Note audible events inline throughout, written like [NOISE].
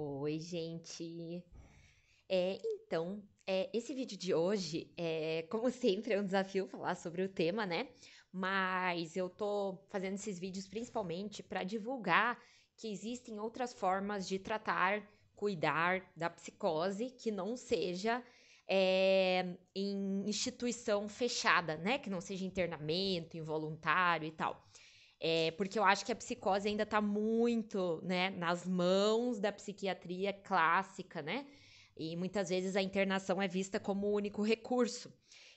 Oi, gente! É, então, é, esse vídeo de hoje é, como [LAUGHS] sempre, é um desafio falar sobre o tema, né? Mas eu tô fazendo esses vídeos principalmente para divulgar que existem outras formas de tratar, cuidar da psicose que não seja é, em instituição fechada, né? Que não seja internamento, involuntário e tal. É, porque eu acho que a psicose ainda está muito né, nas mãos da psiquiatria clássica, né? E muitas vezes a internação é vista como o único recurso.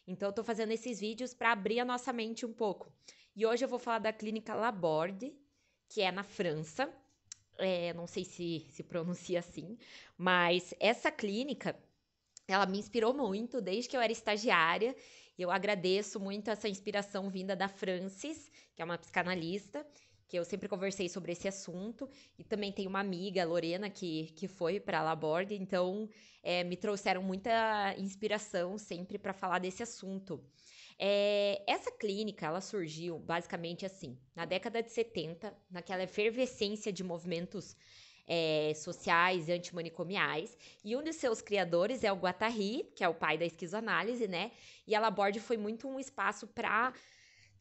Então, eu estou fazendo esses vídeos para abrir a nossa mente um pouco. E hoje eu vou falar da clínica Laborde, que é na França. É, não sei se se pronuncia assim, mas essa clínica ela me inspirou muito desde que eu era estagiária e eu agradeço muito essa inspiração vinda da Francis, que é uma psicanalista, que eu sempre conversei sobre esse assunto. E também tem uma amiga, Lorena, que, que foi para a Laborde. Então, é, me trouxeram muita inspiração sempre para falar desse assunto. É, essa clínica, ela surgiu basicamente assim, na década de 70, naquela efervescência de movimentos é, sociais e antimanicomiais. E um de seus criadores é o Guattari, que é o pai da esquizoanálise, né? E a Laborde foi muito um espaço para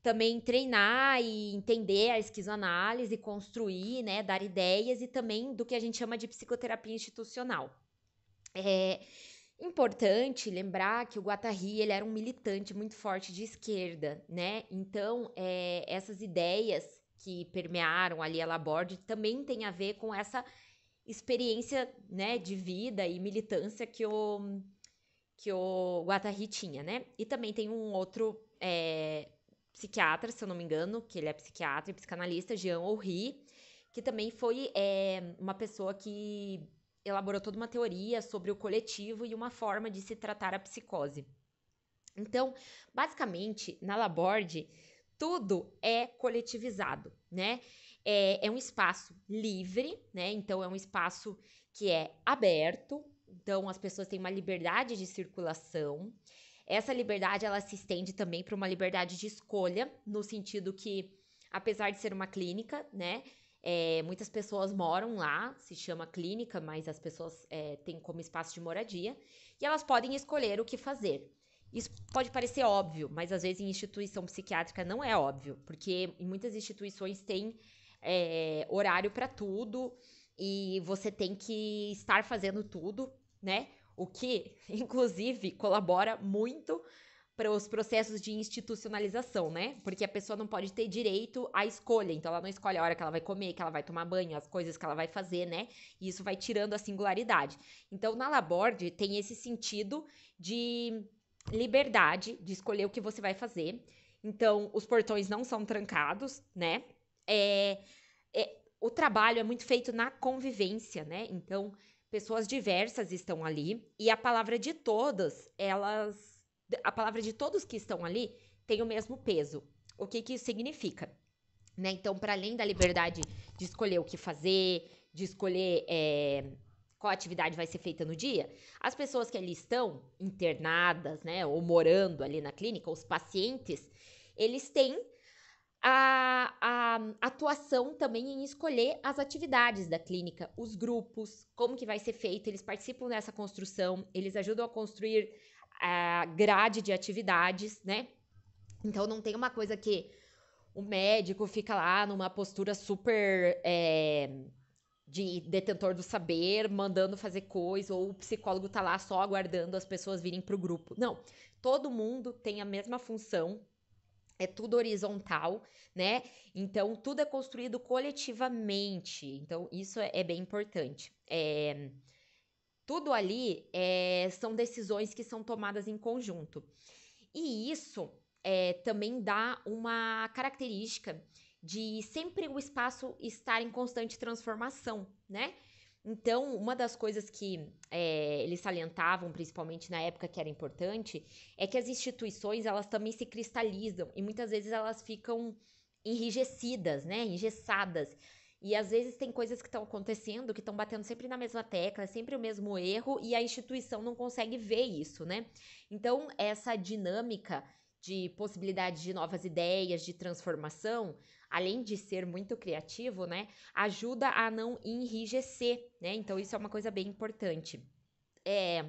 também treinar e entender a esquizoanálise, construir, né, dar ideias e também do que a gente chama de psicoterapia institucional. É importante lembrar que o Guattari ele era um militante muito forte de esquerda, né? Então é, essas ideias que permearam ali a Laborde também tem a ver com essa experiência né, de vida e militância que o, que o Guattari tinha, né? E também tem um outro é, psiquiatra, se eu não me engano, que ele é psiquiatra e psicanalista, Jean Horry, que também foi é, uma pessoa que elaborou toda uma teoria sobre o coletivo e uma forma de se tratar a psicose. Então, basicamente, na Laborde, tudo é coletivizado, né? É, é um espaço livre, né? Então, é um espaço que é aberto, então as pessoas têm uma liberdade de circulação. Essa liberdade ela se estende também para uma liberdade de escolha, no sentido que, apesar de ser uma clínica, né? É, muitas pessoas moram lá, se chama clínica, mas as pessoas é, têm como espaço de moradia, e elas podem escolher o que fazer. Isso pode parecer óbvio, mas às vezes em instituição psiquiátrica não é óbvio, porque em muitas instituições tem é, horário para tudo e você tem que estar fazendo tudo, né? O que, [LAUGHS] inclusive, colabora muito para os processos de institucionalização, né? Porque a pessoa não pode ter direito à escolha, então ela não escolhe a hora que ela vai comer, que ela vai tomar banho, as coisas que ela vai fazer, né? E isso vai tirando a singularidade. Então, na Laborde tem esse sentido de liberdade de escolher o que você vai fazer. Então, os portões não são trancados, né? É, é, o trabalho é muito feito na convivência, né? Então, pessoas diversas estão ali e a palavra de todas, elas. A palavra de todos que estão ali tem o mesmo peso. O que, que isso significa? Né? Então, para além da liberdade de escolher o que fazer, de escolher é, qual atividade vai ser feita no dia, as pessoas que ali estão internadas, né, ou morando ali na clínica, os pacientes, eles têm a, a, atuação também em escolher as atividades da clínica, os grupos, como que vai ser feito, eles participam dessa construção, eles ajudam a construir a grade de atividades, né? Então não tem uma coisa que o médico fica lá numa postura super é, de detentor do saber, mandando fazer coisa, ou o psicólogo tá lá só aguardando as pessoas virem pro grupo. Não. Todo mundo tem a mesma função, é tudo horizontal, né? Então, tudo é construído coletivamente. Então, isso é, é bem importante. É, tudo ali é, são decisões que são tomadas em conjunto. E isso é, também dá uma característica de sempre o espaço estar em constante transformação, né? Então, uma das coisas que é, eles salientavam, principalmente na época que era importante, é que as instituições elas também se cristalizam e muitas vezes elas ficam enrijecidas, né? Engessadas. E às vezes tem coisas que estão acontecendo que estão batendo sempre na mesma tecla, é sempre o mesmo erro, e a instituição não consegue ver isso, né? Então, essa dinâmica de possibilidade de novas ideias, de transformação, além de ser muito criativo, né, ajuda a não enrijecer, né? Então isso é uma coisa bem importante. É,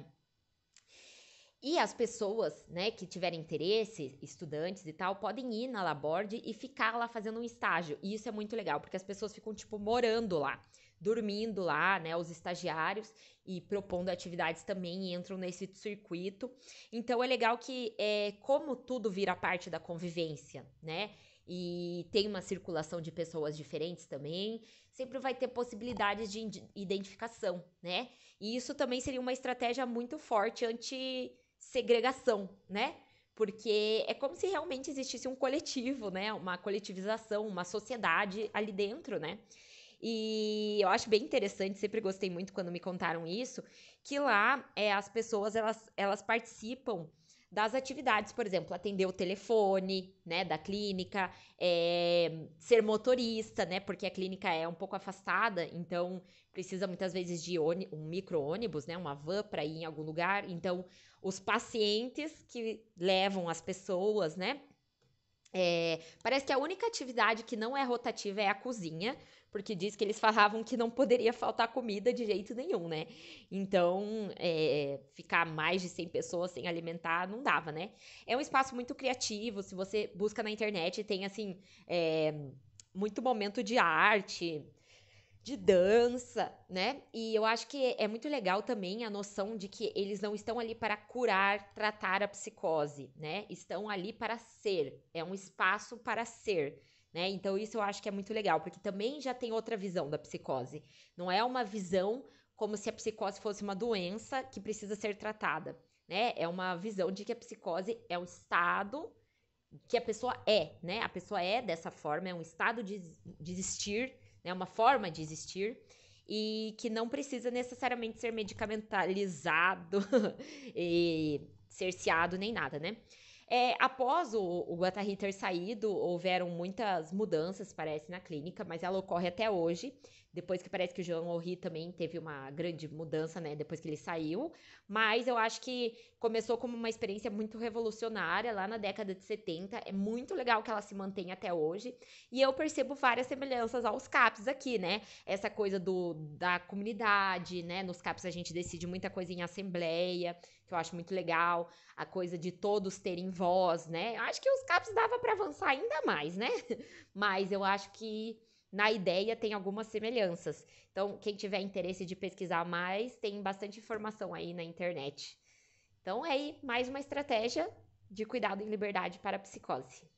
e as pessoas, né, que tiverem interesse, estudantes e tal, podem ir na Laborde e ficar lá fazendo um estágio. E isso é muito legal, porque as pessoas ficam, tipo, morando lá, dormindo lá, né, os estagiários, e propondo atividades também entram nesse circuito. Então, é legal que, é, como tudo vira parte da convivência, né, e tem uma circulação de pessoas diferentes também, sempre vai ter possibilidades de identificação, né? E isso também seria uma estratégia muito forte anti-segregação, né? Porque é como se realmente existisse um coletivo, né? Uma coletivização, uma sociedade ali dentro, né? E eu acho bem interessante, sempre gostei muito quando me contaram isso, que lá é, as pessoas elas, elas participam das atividades, por exemplo, atender o telefone, né, da clínica, é, ser motorista, né, porque a clínica é um pouco afastada, então precisa muitas vezes de um micro-ônibus, né, uma van para ir em algum lugar. Então, os pacientes que levam as pessoas, né, é, parece que a única atividade que não é rotativa é a cozinha, porque diz que eles falavam que não poderia faltar comida de jeito nenhum, né? Então, é, ficar mais de 100 pessoas sem alimentar não dava, né? É um espaço muito criativo, se você busca na internet, tem assim, é, muito momento de arte de dança, né? E eu acho que é muito legal também a noção de que eles não estão ali para curar, tratar a psicose, né? Estão ali para ser, é um espaço para ser. Né? Então, isso eu acho que é muito legal, porque também já tem outra visão da psicose. Não é uma visão como se a psicose fosse uma doença que precisa ser tratada. Né? É uma visão de que a psicose é um estado que a pessoa é, né? A pessoa é dessa forma, é um estado de, de existir né, uma forma de existir e que não precisa necessariamente ser medicamentalizado [LAUGHS] e cerceado nem nada, né? É, após o, o Guatari ter saído, houveram muitas mudanças, parece, na clínica, mas ela ocorre até hoje. Depois que parece que o João Horry também teve uma grande mudança, né? Depois que ele saiu. Mas eu acho que começou como uma experiência muito revolucionária lá na década de 70. É muito legal que ela se mantém até hoje. E eu percebo várias semelhanças aos CAPs aqui, né? Essa coisa do, da comunidade, né? Nos CAPs a gente decide muita coisa em assembleia que eu acho muito legal, a coisa de todos terem voz, né? Eu acho que os CAPs dava para avançar ainda mais, né? [LAUGHS] Mas eu acho que na ideia tem algumas semelhanças. Então, quem tiver interesse de pesquisar mais, tem bastante informação aí na internet. Então, é aí mais uma estratégia de cuidado em liberdade para a psicose.